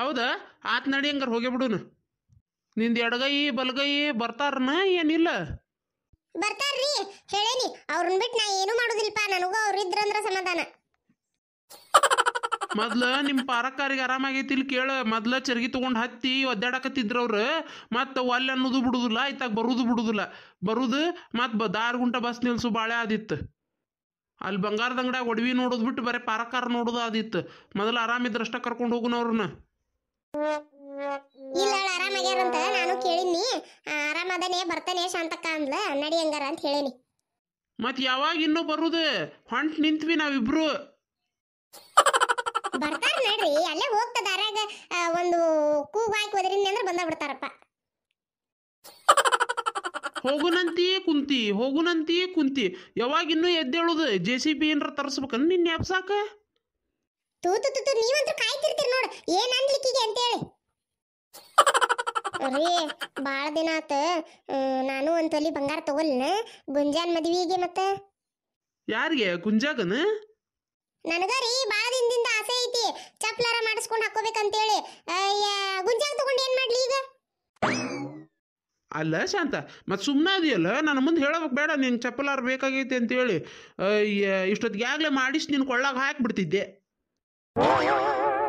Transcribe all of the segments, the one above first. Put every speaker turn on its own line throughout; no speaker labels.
ಹೌದಾ ಆತ್ ನಡಿ ಹಂಗಾರೆ ಹೋಗೇ ಬಿಡುನು ನಿಂದು ಎಡಗೈ ಬಲಗೈ ಬರ್ತಾರನ ಏನಿಲ್ಲ
ಬರ್ತಾರ್ರಿ ಹೇಳೇನಿ ಅವ್ರನ್ನ ಬಿಟ್ಟು ನಾ ಏನು ನನಗೂ ಅವ್ರು ಇದ್ರಂದ್ರ ಸಮಾಧಾನ
ಮೊದ್ಲ ನಿಮ್ಮ ಪಾರಕ್ಕಾರಿಗೆ ಆರಾಮಾಗೈತಿ ಇಲ್ಲಿ ಕೇಳ ಮೊದ್ಲ ಚರ್ಗಿ ತಗೊಂಡು ಹತ್ತಿ ಒದ್ದಾಡಕತ್ತಿದ್ರು ಅವ್ರು ಮತ್ತು ಒಲ್ಲೆ ಅನ್ನೋದು ಬಿಡುದಿಲ್ಲ ಆಯ್ತಾಗ ಬರುದು ಬಿಡುದಿಲ್ಲ ಬರುದು ಮತ್ತು ದಾರ್ ಗುಂಟ ಬಸ್ ನಿಲ್ಸು ಬಾಳೆ ಆದಿತ್ತು ಅಲ್ಲಿ ಬಂಗಾರದ ಅಂಗಡ್ಯಾಗ ಒಡವಿ ನೋಡೋದು ಬಿಟ್ಟು ಬರೀ ಪಾರಕ್ಕಾರ ನೋಡೋದು ಆದಿತ್ತು ಮೊದಲು ಆರಾಮಿದ್ರಷ್ಟ ಕರ್ಕೊಂಡು ಹೋಗುನ ಅವ್ರನ್ನ
ಇಲ್ಲ ಆರಾಮಾಗ್ಯಾರ ಅಂತ ನಾನು ಕೇಳಿನಿ ಆರಾಮದನೇ ಬರ್ತಾನೆ ಶಾಂತಕ್ಕ ಅಂದ್ಲ
ನಡಿ ಹಂಗಾರ ಅಂತ ಹೇಳಿನಿ ಮತ್ ಯಾವಾಗ ಇನ್ನೂ ಬರುದು ಹೊಂಟ್ ನಿಂತ್ವಿ ನಾವಿಬ್ರು
ಬರ್ತಾರ ನಡ್ರಿ ಅಲ್ಲೇ ಹೋಗ್ತದಾರಾಗ ಒಂದು ಕೂಗು ಹಾಕಿ ಹೋದ್ರಿಂದ ಅಂದ್ರೆ ಬಂದ ಬಿಡ್ತಾರಪ್ಪ ಹೋಗುನಂತಿ
ಕುಂತಿ ಹೋಗುನಂತಿ ಕುಂತಿ ಯಾವಾಗ ಇನ್ನು ಎದ್ದೇಳುದು ಜೆ ಸಿ ಬಿ ಏನರ ತರಿಸ್ಬೇಕನ್ ನಿನ್ನೆ
ತೂ ತೂ ತೂ ನೀವಂತೂ ಕಾಯ್ತಿರ್ತೀರಿ ನೋಡು ಏನ್ ಅನ್ಲಿಕ್ಕಿಗೆ ಅಂತೇಳಿ ರೀ ಭಾಳ ದಿನ ಆತ ನಾನು ಒಂದು ತೊಲಿ ಬಂಗಾರ ತಗೊಲ್ನ ಗುಂಜಾನ್ ಮದ್ವಿಗೆ ಮತ್ತೆ ಯಾರಿಗೆ ಗುಂಜಾಗನ ನನಗ ರೀ ಭಾಳ ದಿನದಿಂದ ಆಸೆ ಐತಿ ಚಪ್ಲಾರ ಮಾಡಿಸ್ಕೊಂಡು ಹಾಕೋಬೇಕಂತೇಳಿ ಗುಂಜಾಗ ತಗೊಂಡು ಏನ್ ಮಾಡ್ಲಿ ಈಗ
ಅಲ್ಲ ಶಾಂತ ಮತ್ತೆ ಸುಮ್ಮನೆ ಅದೆಯಲ್ಲ ನನ್ನ ಮುಂದೆ ಹೇಳಬೇಕು ಬೇಡ ನಿನ್ ಚಪ್ಪಲಾರ ಬೇಕಾಗೈತೆ ಅಂತೇಳಿ ಇಷ್ಟೊತ್ತಿಗೆ ಆಗಲೇ ಮಾಡಿಸಿ ನಿನ್ನ ಕೊಳ್ಳಾಗ ಹಾಕಿಬಿಡ್ತಿದ್ದೆ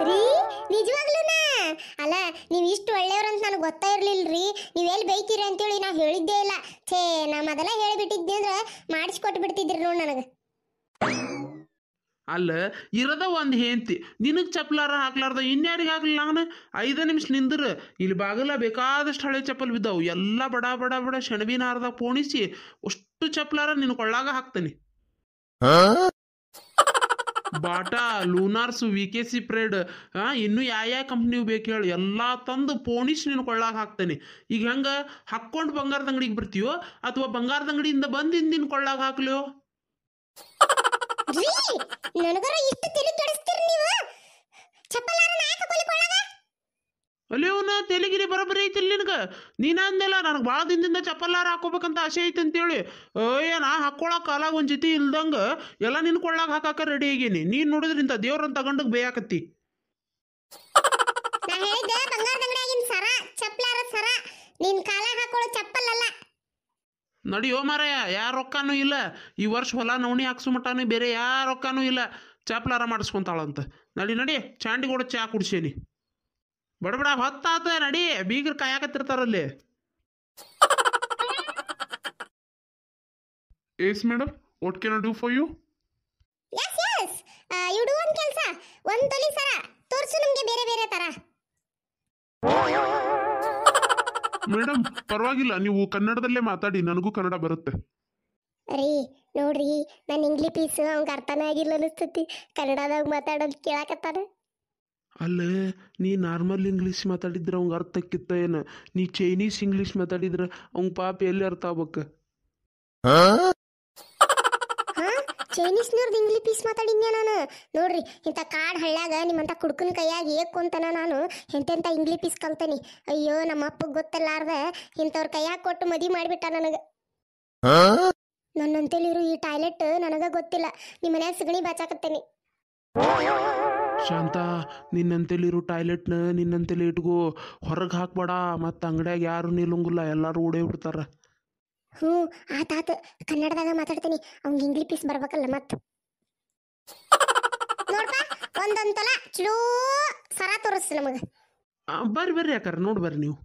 ರೀ ನಿಜವಾಗ್ಲೂನಾ ಅಲ್ಲ ನೀವು ಇಷ್ಟು ಒಳ್ಳೆಯವ್ರಂತ ನನಗೆ ಗೊತ್ತಾ ಇರಲಿಲ್ಲರಿ ನೀವು ಎಲ್ಲಿ ಬೈತೀರಿ ಅಂತೇಳಿ ನಾ ಹೇಳಿದ್ದೇ ಇಲ್ಲ ಛೇ ನಾ ಮೊದಲ ಹೇಳಿಬಿಟ್ಟಿದ್ದೆ ಅಂದ್ರೆ ಮಾಡಿಸ್ಕೊಟ್ಟು ಬಿಡ್ತಿದ್ರಿ ನೋಡಿ ನನಗೆ
ಅಲ್ಲ ಇರದ ಒಂದು ಹೆಂತಿ ನಿನಗೆ ಚಪ್ಪಲಾರ ಹಾಕ್ಲಾರ್ದ ಇನ್ಯಾರಿಗೆ ಹಾಕ್ಲಿಲ್ಲ ನಾನು ಐದು ನಿಮಿಷ ನಿಂದ್ರು ಇಲ್ಲಿ ಬಾಗಲ್ಲ ಬೇಕಾದಷ್ಟು ಹಳೆ ಚಪ್ಪಲ್ ಬಿದ್ದಾವು ಎಲ್ಲ ಬಡ ಬಡ ಬಡ ಸೆಣಬಿನ ಹಾರದಾಗ ಪೋಣಿಸಿ ಅಷ್ಟು ಚಪ್ಪಲಾರ ನಿನ್ನ ಕೊಳ್ಳಾಗ ಹಾಕ್ತೀನಿ Bata Lunars V K C pride ಇನ್ನು ಯಾವ ಯಾವ ಕಂಪ್ನಿ ಬೇಕು ಹೇಳಿ ಎಲ್ಲ ತಂದು ಪೋಣಿಶ್ ನಿನ್ನ ಕೊಳ್ಳಾಗ ಹಾಕ್ತೇನೆ ಈಗ ಹೆಂಗೆ ಹಾಕ್ಕೊಂಡು ಬಂಗಾರದ ಅಂಗಡಿಗೆ ಬರ್ತೀವೋ ಅಥವಾ ಬಂಗಾರದ ಅಂಗಡಿಯಿಂದ ಬಂದು ಹಿಂದಿನ ಕೊಳ್ಳಾಗ ಹಾಕ್ಲಿಯೋ ಅಲ್ಲಿ ಅವನ ತೆಲಿಗಿರಿ ಬರೋಬ್ಬರಿ ಐತಿ ಇಲ್ಲಿ ನಿನಗೆ ನೀನು ಅಂದೆಲ್ಲ ನನಗೆ ಭಾಳ ದಿನದಿಂದ ಚಪ್ಪಲ್ಲಾರ ಹಾಕೋಬೇಕಂತ ಆಸೆ ಐತೆ ಅಂತೇಳಿ ಏ ನಾ ಹಾಕ್ಕೊಳಕ್ಕೆ ಕಾಲಾಗ ಒಂದು ಜೊತೆ ಇಲ್ದಂಗೆ ಎಲ್ಲ ನಿನ್ನ ಕೊಳ್ಳಾಗ ಹಾಕಾಕ ರೆಡಿ ಆಗೀನಿ ನೀನು ನೋಡಿದ್ರೆ ಇಂಥ ದೇವ್ರನ್ನ ತಗೊಂಡಕ್ಕೆ ನಡಿ ನಡಿಯೋ ಮಾರಯ್ಯ ಯಾರ ರೊಕ್ಕನೂ ಇಲ್ಲ ಈ ವರ್ಷ ಹೊಲ ನೋಣಿ ಹಾಕ್ಸು ಮಟಾನು ಬೇರೆ ಯಾರ ರೊಕ್ಕಾನು ಇಲ್ಲ ಚಾಪ್ಲಾರ ಮಾಡಿಸ್ಕೊಂತಾಳಂತ ನಡಿ ನಡಿ ಚಾಂಡಿಗೋಡ ಚಾ ಕುಡ್ಸೇನಿ ಬಡಬಡ ಹೊತ್ತಾತ ನಡಿ ಬೀಗರು ಅಲ್ಲಿ yes madam what can I do for you
yes yes you do one ಕೆಲಸ ಒಂದ್ ತೊಲಿ ಸರ ತೋರಿಸು ನಮಗೆ ಬೇರೆ ಬೇರೆ ತರ
ಮೇಡಮ್ ಪರವಾಗಿಲ್ಲ ನೀವು ಕನ್ನಡದಲ್ಲೇ ಮಾತಾಡಿ ನನಗೂ ಕನ್ನಡ
ಬರುತ್ತೆ
ರೀ ನೋಡ್ರಿ ನನ್ನ ಇಂಗ್ಲಿಷ್ ಪೀಸ್ ಅವ್ಗೆ ಅರ್ಥನೇ ಆಗಿಲ್ಲ ಅನಿಸ್ತತಿ ಕನ್ನಡದಾಗ ಮಾತಾಡೋದು ಕೇಳಕತ್ತಾನೆ
ಅಲ್ಲೇ ನೀ ನಾರ್ಮಲ್ ಇಂಗ್ಲೀಷ್ ಮಾತಾಡಿದ್ರೆ ಅವಂಗೆ ಅರ್ಥಕ್ಕಿತ್ತ ಏನು ನೀ ಚೈನೀಸ್ ಇಂಗ್ಲೀಷ್ ಮಾತಾಡಿದ್ರೆ ಅವ್ನ ಪಾಪ ಎಲ್ಲಿ ಅರ್ಥ ಆಗ್ಬೇಕ
ಚೈನೀಸ್ ನೋಡ್ದು ಇಂಗ್ಲಿ ಪೀಸ್ ಮಾತಾಡಿದ್ನೆ ನಾನು ನೋಡ್ರಿ ಇಂಥ ಕಾಡ್ ಹಳ್ಳ್ಯಾಗ ನಿಮ್ಮಂಥ ಕುಡ್ಕನ ಕೈಯಾಗ ಏಕೊಂತನ ನಾನು ಎಂತೆಂಥ ಇಂಗ್ಲಿಷ್ ಪೀಸ್ ಕಲ್ತಾನಿ ಅಯ್ಯೋ ನಮ್ಮ ಅಪ್ಪಗೆ ಗೊತ್ತಲ್ಲಾರ್ದ ಇಂಥವ್ರ ಕೈಯಾಗ ಕೊಟ್ಟು ಮದಿ ಮಾಡಿಬಿಟ್ಟ ನನಗೆ ನನ್ನಂತೇಲಿರೋ ಈ ಟಾಯ್ಲೆಟ್ ನನಗೆ ಗೊತ್ತಿಲ್ಲ ನಿಮ್ಮ ಮನ್ಯಾಗ ಸಗಣಿ ಬಾಚಾಕತ್ತೇನೆ
ಶಾಂತ ನಿನ್ನಂತೇಲಿರು ಟಾಯ್ಲೆಟ್ನ ನಿನ್ನಂತೇಲಿ ಇಟ್ಕೋ ಹೊರಗೆ ಹಾಕ್ಬೇಡ ಮತ್ತೆ ಅಂಗಡಿಯಾಗ ಯಾರು ನಿಲ್ಲಂಗಿಲ್ಲ ಎಲ್ಲರೂ ಓಡೇ ಬಿಡ್ತಾರೆ
ಹ್ಞೂ ಆತಾತು ಕನ್ನಡದಾಗ ಮಾತಾಡ್ತೀನಿ ಅವ್ನಿಗೆ ಇಂಗ್ಲಿಷ್ ಪೀಸ್ ಬರ್ಬೇಕಲ್ಲ ಮತ್ತು ನೋಡ್ಪ ಒಂದೊಂದು ತಲ ಸರ ತೋರಿಸ್ ನಮಗೆ ಬರ್ರಿ ಬರ್ರಿ
ಯಾಕಾರ ನೋಡಿ ಬರ್ರಿ ನೀವು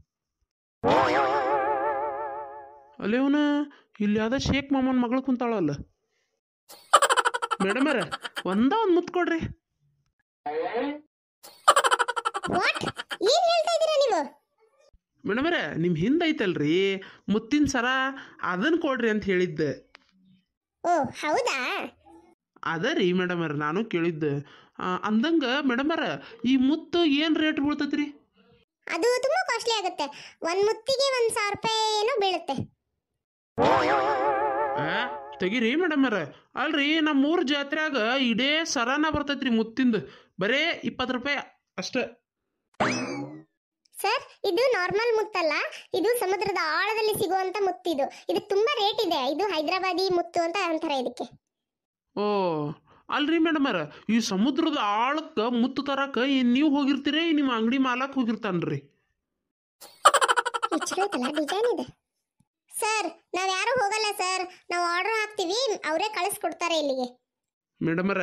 ಅಲ್ಲಿ ಅವನ ಇಲ್ಲಿ ಯಾವ್ದೋ ಶೇಖ್ ಮಾಮನ್ ಮಗಳು ಕುಂತಾಳಲ್ಲ ಮೇಡಮರ ಒಂದ ಒಂದು ಮುತ್ ಕೊಡಿರಿ ವಾಟ್ ಹೇಳ್ತಾ ಮೇಡಮರ ನಿಮ್ಮ ಹಿಂದೆ ಐತಲ್ರಿ ಮುತ್ತಿನ ಸರ ಅದನ್ನ ಕೊಡ್ರಿ ಅಂತ ಹೇಳಿದ್ದೆ ಓ ಹೌದಾ ಅದ ರೀ ಮೇಡಮರ ನಾನು ಕೇಳಿದ್ದೆ ಅಂದಂಗ ಮೇಡಮರ ಈ ಮುತ್ತು ಏನ್ ರೇಟ್ ಬೀಳ್ತೈತ್ರಿ ಅದು
ತುಂಬಾ ಕಾಸ್ಟ್ಲಿ ಆಗುತ್ತೆ ಒಂದ್ ಮುತ್ತಿಗೆ ಒಂದ್ ಸಾವಿರ ರೂಪಾಯಿ ಏನೋ ಬೀಳುತ್ತೆ
ತೆಗಿರಿ ತೆಗೀರಿ ಮೇಡಮರ ಅಲ್ರಿ ನಮ್ಮ ಊರ ಜಾತ್ರೆಯಾಗ ಇಡೇ ಸರನ
ಬರ್ತೈತ್ರಿ ಮುತ್ತಿಂದ ಬರೇ ಇಪ್ಪತ್ತು ರೂಪಾಯಿ ಅಷ್ಟೇ ಸರ್ ಇದು ನಾರ್ಮಲ್ ಮುತ್ತಲ್ಲ ಇದು ಸಮುದ್ರದ ಆಳದಲ್ಲಿ ಸಿಗುವಂತ ಮುತ್ತಿದು ಇದು ಇದು ತುಂಬಾ ರೇಟ್ ಇದೆ ಇದು ಹೈದರಾಬಾದಿ ಮುತ್ತು ಅಂತ ಅಂತಾರೆ ಇದಕ್ಕೆ
ಓ ಅಲ್ರಿ ಅರ ಈ ಸಮುದ್ರದ ಆಳಕ್ಕೆ ಮುತ್ತು ತರಕ ನೀವು ಹೋಗಿರ್ತೀರಿ ನಿಮ್ಮ ಅಂಗಡಿ ಮಾಲಕ್ ಹೋಗಿರ್ತಾನ್ರಿ
ಡಿಸೈನ್ ಇದೆ ಸರ್ ನಾವ್ ಯಾರು ಹೋಗಲ್ಲ ಸರ್ ನಾವು ಆರ್ಡರ್ ಹಾಕ್ತಿವಿ ಅವರೇ ಕಳಿಸ್ಕೊಡ್ತಾರೆ ಇಲ್ಲಿಗೆ
ಮೇಡಮರ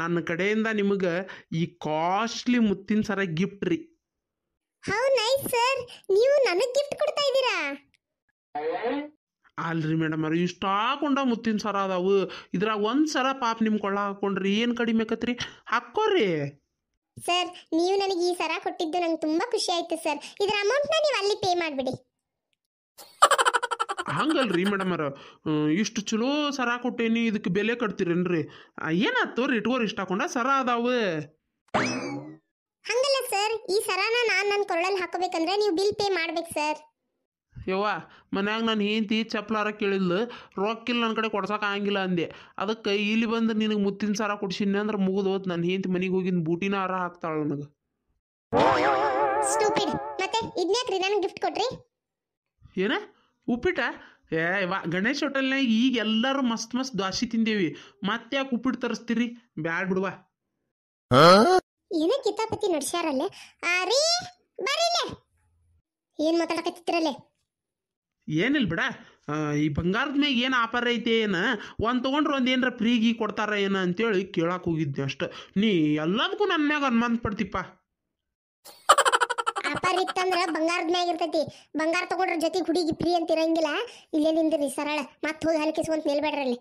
ನನ್ನ ಕಡೆಯಿಂದ ನಿಮಗೆ ಈ ಕಾಸ್ಟ್ಲಿ ಮುತ್ತಿನ ಸರ ಗಿಫ್ಟ್ ರೀ
ಹೌ ನೈಸ್ ಸರ್ ನೀವು ನನಗೆ ಗಿಫ್ಟ್ ಕೊಡ್ತಾ ಇದ್ದೀರಾ
ಅಲ್ರಿ ಮೇಡಮರ ಇಷ್ಟ ಹಾಕೊಂಡ ಮುತ್ತಿನ ಸರ ಅದಾವು ಇದ್ರಾಗ ಒಂದು ಸರ ಪಾಪ ನಿಮ್ಮ ಕೊಳ್ಳ ಹಾಕೊಂಡ್ರಿ ಏನು ಕಡಿಮೆ ಆಕತ್ರಿ ಹಾಕೋರಿ
ಸರ್ ನೀವು ನನಗೆ ಈ ಸರ ಕೊಟ್ಟಿದ್ದು ನಂಗೆ ತುಂಬಾ ಖುಷಿ ಆಯ್ತು ಸರ್ ಇದರ ಅಮೌಂಟ್ ನೀವು ಅಲ್ಲಿ ಪೇ ಮಾಡ್ಬಿಡಿ
ಹಂಗಲ್ರಿ ಮೇಡಮರ ಇಷ್ಟು ಚಲೋ ಸರ ಕೊಟ್ಟೇನಿ ಇದಕ್ಕೆ ಬೆಲೆ ಕಟ್ತೀರೇನ್ರಿ ಏನಾಯ್ತು ರೀ ಇಟ್ಕೋರಿ ಇಷ್ಟ ಹಾಕೊಂಡ ಸರ ಅದಾವೆ
ಹಂಗಲ್ಲ ಸರ್ ಈ ಸರಾನ ನಾನು ನನ್ನ ಕೊರಳಲ್ಲಿ ಹಾಕೋಬೇಕಂದ್ರೆ ನೀವು ಬಿಲ್ ಪೇ ಮಾಡ್ಬೇಕು ಸರ್
ಯವ್ವ ಮನ್ಯಾಗ ನಾನು ಹೇಂತಿ ಚಪ್ಲಾರ ಕೇಳಿದ್ಲು ರೊಕ್ಕಿಲ್ಲ ನನ್ನ ಕಡೆ ಕೊಡ್ಸೋಕೆ ಆಗಂಗಿಲ್ಲ ಅಂದೆ ಅದಕ್ಕೆ ಇಲ್ಲಿ ಬಂದು ನಿನಗೆ ಮುತ್ತಿನ ಸರ ಕೊಡ್ಸಿನಿ ಅಂದ್ರೆ ಮುಗಿದೋತ್ ನನ್ನ ಹೇಂತಿ ಮನೆಗೆ ಹೋಗಿನ ಬೂಟಿನ ಹಾರ ಹಾಕ್ತಾಳೆ ನನಗೆ
ಸ್ಟೂಪಿಡ್ ಮತ್ತೆ ಇದನ್ನೇ ರೀ ನನಗೆ ಗಿಫ್ಟ್ ಕೊಟ್ರಿ
ಏನ ಉಪ್ಪಿಟ್ಟ ಏ ವಾ ಗಣೇಶ್ ಹೋಟೆಲ್ನಾಗ ಈಗ ಎಲ್ಲರೂ ಮಸ್ತ್ ಮಸ್ತ್ ದ್ವಾಸಿ ತಿಂದೇವಿ ಮತ್ತೆ ಯಾಕೆ ಉಪ್ಪಿಟ್ಟು ತರಿಸ್ತೀರಿ ಬ್ಯಾಡ್ ಬಿಡುವ
ಏನೇ ಕಿತಾಪತಿ ಏನ್
ಏನಿಲ್ಲ ಬಿಡ ಈ ಬಂಗಾರದ ಮ್ಯಾಗ ಏನು ಆಫರ್ ಐತೆ ಏನ ಒಂದು ತೊಗೊಂಡ್ರೆ ಒಂದು ಏನರ ಫ್ರೀಗಿ ಕೊಡ್ತಾರ ಏನ ಅಂತೇಳಿ ಕೇಳಕ್ಕೆ ಹೋಗಿದ್ದೆ ಅಷ್ಟು ನೀ ಎಲ್ಲದಕ್ಕೂ ನನ್ನ ಮ್ಯಾಗ ಅನುಮಾನ ಪಡ್ತಿಪ್ಪ
ವ್ಯಾಪಾರ ಇತ್ತಂದ್ರ ಬಂಗಾರದ ಮ್ಯಾಗ ಇರ್ತೈತಿ ಬಂಗಾರ ತಗೊಂಡ್ರ ಜೊತೆ ಹುಡುಗಿ ಫ್ರೀ ಅಂತ ಇರಂಗಿಲ್ಲ ಇಲ್ಲೇ ನಿಂದ್ರಿ ಸರಳ ಮತ್ತೆ ಹೋಗಿ ಹಲಕಿಸ್ಕೊಂತ ನಿಲ್ಬೇಡ್ರಲ್ಲಿ ಅಲ್ಲಿ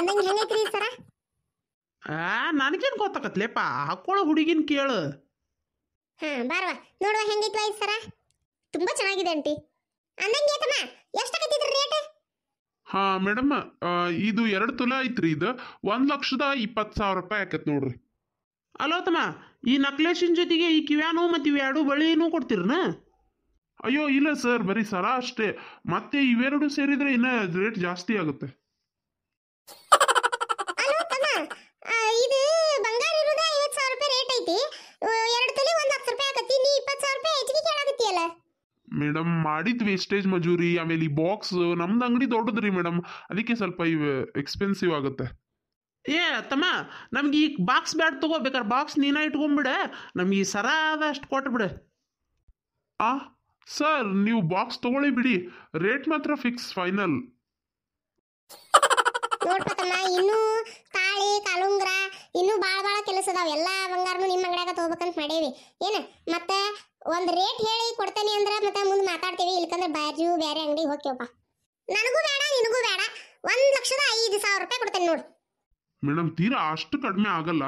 ಅಂದಂಗೆ ಹೆಂಗೈತ್ರಿ ಸರ
ಆ ನನಗೇನು ಗೊತ್ತಾಗತ್ಲೇಪ್ಪ ಹಾಕೊಳ್ಳೋ ಹುಡುಗಿನ ಕೇಳು
ಹಾ ಬಾರವಾ ನೋಡುವ ಹೆಂಗೈತಿ ವಾಯ್ ಸರ ತುಂಬಾ ಚೆನ್ನಾಗಿದೆ ಅಂಟಿ ಅಂದಂಗೆ ತಮ್ಮ ಕತ್ತಿದ್ರಿ ರೇಟ್
ಹಾ ಮೇಡಮ್ ಇದು ಎರಡು ತುಲಾ ಐತ್ರಿ ಇದು ಒಂದು ಲಕ್ಷದ ಇಪ್ಪತ್ತು ಸಾವಿರ ರೂಪಾಯಿ ಆಕತ್ ನೋಡ್ರಿ ಅಲೋ ತಮ್ಮ ಈ ನಕ್ಲೇಶಿನ ಜೊತೆಗೆ ಈ ಕಿವ್ಯಾನು ಮತ್ತು ಇವೆರಡು ಬಳಿನೂ ಕೊಡ್ತೀರನ ಅಯ್ಯೋ ಇಲ್ಲ ಸರ್ ಬರೀ ಸರ ಅಷ್ಟೇ ಮತ್ತೆ ಇವೆರಡು ಸೇರಿದ್ರೆ ಇನ್ನ ರೇಟ್ ಜಾಸ್ತಿ ಆಗುತ್ತೆ ಮೇಡಮ್ ಮಾಡಿದ ವೇಸ್ಟೇಜ್ ಮಜೂರಿ ಆಮೇಲೆ ಈ ಬಾಕ್ಸ್ ನಮ್ದು
ಅಂಗಡಿ ದೊಡ್ಡದ್ರಿ ಮೇಡಮ್ ಅದಕ್ಕೆ ಸ್ವಲ್ಪ ಎಕ್ಸ್ಪೆನ್ಸಿವ್ ಆಗುತ್ತೆ ಏ ತಮ್ಮ ನಮ್ಗೆ ಈ ಬಾಕ್ಸ್ ಬ್ಯಾಟ್ ತಗೋ ಬಾಕ್ಸ್ ನೀನ ಇಟ್ಕೊಂಬಿಡ ನಮ್ಗೆ ಈ ಸರ ಅದ ಅಷ್ಟು ಕೊಟ್ಬಿಡ ಆ ಸರ್ ನೀವು ಬಾಕ್ಸ್ ತಗೊಳ್ಳಿ ಬಿಡಿ ರೇಟ್ ಮಾತ್ರ ಫಿಕ್ಸ್
ಫೈನಲ್
ಇನ್ನೂ ತಾಳಿ ಕಾಲುಂಗ್ರ ಇನ್ನೂ ಭಾಳ ಭಾಳ ಕೆಲಸ ಅದಾವ ಎಲ್ಲ ಬಂಗಾರನು ನಿಮ್ಮ ಅಂಗಡ್ಯಾಗ ತಗೋಬೇಕಂತ ಮಾಡೇವಿ ಏನು ಮತ್ತೆ ಒಂದು ರೇಟ್ ಹೇಳಿ ಕೊಡ್ತೇನೆ ಅಂದ್ರೆ ಮತ್ತೆ ಮುಂದೆ ಮಾತಾಡ್ತೀವಿ ಇಲ್ಕಂದ್ರೆ ಬಾಜು ಬೇರೆ ಅಂಗಡಿ ಹೋಗ್ತೀವಪ್ಪ ನನಗೂ ಬೇಡ ನಿನಗೂ ಬೇಡ ಒಂದು ಲಕ್ಷದ ಐದು ಸಾವಿರ ರೂಪಾಯಿ ಕೊಡ್ತೇನೆ ನೋಡು
ಮೇಡಮ್ ತೀರಾ ಅಷ್ಟು ಕಡಿಮೆ ಆಗಲ್ಲ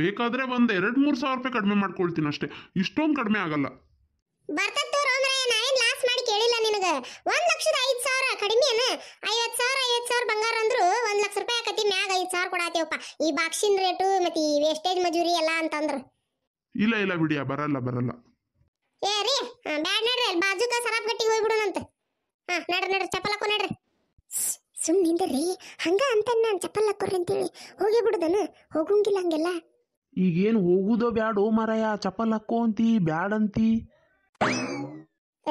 ಬೇಕಾದ್ರೆ ಒಂದು ಎರಡು ಮೂರು ಸಾವಿರ ರೂಪಾಯಿ ಕಡಿಮೆ ಮಾಡ್ಕೊಳ್ತೀನಿ ಅಷ್ಟೇ ಇಷ್ಟೊಂದು ಕಡಿಮೆ ಆಗಲ್ಲ
ಬರ್ತತ್ತು ರೋಮ್ರೆ ನಾವೇನ್ ಲಾಸ್ ಮಾಡಿ ಕೇಳಿಲ್ಲ ನಿನಗೆ ಒಂದ್ ಲಕ್ಷದ ಐದ್ ಸಾವಿರ ಕಡಿಮೆನ ಐವತ್ ಸಾವಿರ ಐವತ್ ಸಾವಿರ ಬಂಗಾರ ಅಂದ್ರು ಒಂದ್ ಲಕ್ಷ ರೂಪಾಯಿ ಆಕತಿ ಮ್ಯಾಗ ಐದ್ ಸಾವಿರ ಕೊಡಾತೀವಪ್ಪ ಈ ಬಾಕ್ಸಿನ ರೇಟು ಮತ್ತೆ ಈ ವೇಸ್ಟೇಜ್ ಮಜೂರಿ ಎಲ್ಲ ಅಂತಂದ್ರ
ಇಲ್ಲ ಇಲ್ಲ ಬಿಡಿಯ ಬರಲ್ಲ ಬರಲ್ಲ
ಏ ರೀ ಬ್ಯಾಡ್ ನಡ್ರಿ ಅಲ್ಲಿ ಬಾಜುಕ ಸರಾಪ್ ಗಟ್ಟಿಗೆ ಹೋಗ್ಬಿಡೋಣಂತ ಹಾ ನಡ್ರಿ ನಡ್ರಿ ಚಪ್ಪಲಕ್ಕೂ ನಡ್ರಿ ಸುಮ್ ನಿಂದರ್ರಿ ಹಂಗ ಅಂತ ನಾನು ಚಪ್ಪಲ್ ಹಾಕೋರಿ ಅಂತೇಳಿ ಹೋಗೇ ಬಿಡುದನ ಹೋಗಂಗಿಲ್ಲ ಹಂಗೆಲ್ಲ
ಈಗೇನು ಹೋಗುದೋ ಬ್ಯಾಡೋ ಮರಯ ಚಪ್ಪಲ್ ಹಾಕೋ ಅಂತೀ ಬ್ಯಾಡಂತೀ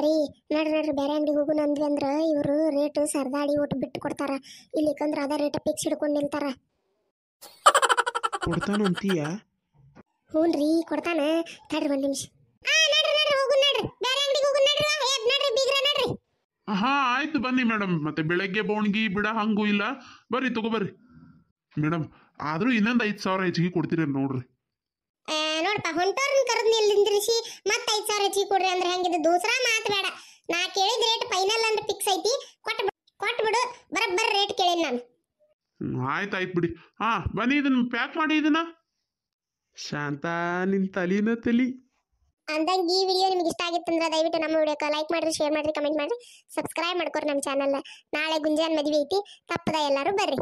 ರೀ ನೋಡ್ರಿ ಬೇರೆ ಅಂಗಡಿಗೆ ಹೋಗು ಅಂದ್ವಿ ಅಂದ್ರ ಇವರು ರೇಟ್ ಸರದಾಡಿ ಒಟ್ಟು ಬಿಟ್ಟು ಕೊಡ್ತಾರ ಇಲ್ಲಿ ಕಂದ್ರ ಅದ ರೇಟ್ ಫಿಕ್ಸ್ ಹಿಡ್ಕೊಂಡು ನಿಲ್ತಾರ
ಕೊಡ್ತಾನಂತೀಯ
ಹ್ಞೂ ರೀ ಕೊಡ್ತಾನ ತಡ್ರಿ ಒಂದು ನಿಮಿಷ
ಹಾ ಆಯ್ತು ಬನ್ನಿ ಮೇಡಮ್ ಮತ್ತೆ ಬೆಳಗ್ಗೆ ಬೋಣ್ಗಿ ಬಿಡ ಹಂಗೂ ಇಲ್ಲ ಬರ್ರಿ ತಗೋಬರ್ರಿ ಮೇಡಮ್ ಆದ್ರೂ ಇನ್ನೊಂದು ಐದು ಸಾವಿರ ಹೆಚ್ಚಿಗೆ ಕೊಡ್ತೀರಿ ನೋಡ್ರಿ
ನೋಡಪ್ಪ ಹೊಂಟೋರ್ನ ಕರೆದ್ನಿ ಇಲ್ಲಿ ನಿಂದ್ರಿಸಿ ಮತ್ತೆ ಐದು ಸಾವಿರ ಹೆಚ್ಚಿಗೆ ಕೊಡ್ರಿ ಅಂದ್ರೆ ಹೆಂಗಿದೆ ದೂಸರಾ ಮಾತು ಬೇಡ ನಾ ಕೇಳಿದ ರೇಟ್ ಫೈನಲ್ ಅಂದ್ರೆ ಫಿಕ್ಸ್ ಐತಿ ಕೊಟ್ಟು ಕೊಟ್ಟು ಬಿಡು ರೇಟ್ ಕೇಳಿನಿ
ನಾನು ಆಯ್ತು ಆಯ್ತು ಬಿಡಿ ಹಾ ಬನ್ನಿ ಇದನ್ನ ಪ್ಯಾಕ್
ಮಾಡಿ ಇದನ್ನ
ಶಾಂತ ನಿನ್ ತಲಿನ ತಲಿ
ಅಂದಂಗ ಈ ವಿಡಿಯೋ ನಿಮ್ಗೆ ಇಷ್ಟ ಆಗಿತ್ತಂದ್ರೆ ದಯವಿಟ್ಟು ನಮ್ಮ ವಿಡಿಯೋಕ್ಕೆ ಲೈಕ್ ಮಾಡ್ರಿ ಶೇರ್ ಮಾಡ್ರಿ ಕಮೆಂಟ್ ಮಾಡಿ ಸಬ್ಸ್ಕ್ರೈಬ್ ಮಾಡ್ಕೊರಿ ನಮ್ಮ ಚಾನಲ್ ನಾಳೆ ಗುಂಜಾನ್ ಮದುವೆ ಐತಿ ತಪ್ಪದ ಎಲ್ಲರೂ ಬರ್ರಿ